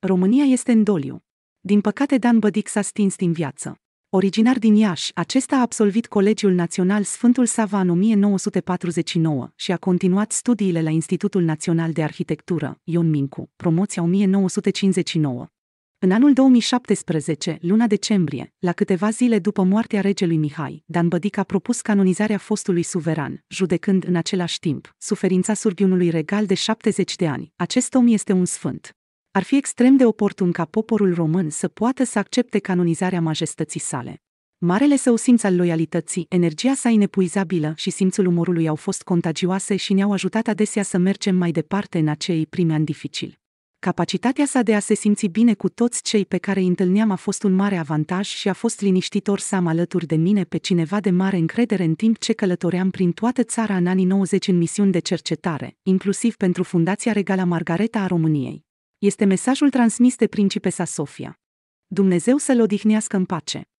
România este în doliu. Din păcate, Dan Bădic s-a stins din viață. Originar din Iași, acesta a absolvit Colegiul Național Sfântul Sava în 1949 și a continuat studiile la Institutul Național de Arhitectură, Ion Mincu, promoția 1959. În anul 2017, luna decembrie, la câteva zile după moartea regelui Mihai, Dan Bădic a propus canonizarea fostului suveran, judecând în același timp suferința surghiunului regal de 70 de ani. Acest om este un sfânt. Ar fi extrem de oportun ca poporul român să poată să accepte canonizarea majestății sale. Marele său simț al loialității, energia sa inepuizabilă și simțul umorului au fost contagioase și ne-au ajutat adesea să mergem mai departe în acei primi ani dificili. Capacitatea sa de a se simți bine cu toți cei pe care îi întâlneam a fost un mare avantaj și a fost liniștitor să am alături de mine pe cineva de mare încredere în timp ce călătoream prin toată țara în anii 90 în misiuni de cercetare, inclusiv pentru Fundația Regala Margareta a României. Este mesajul transmis de principesa Sofia. Dumnezeu să-l odihnească în pace.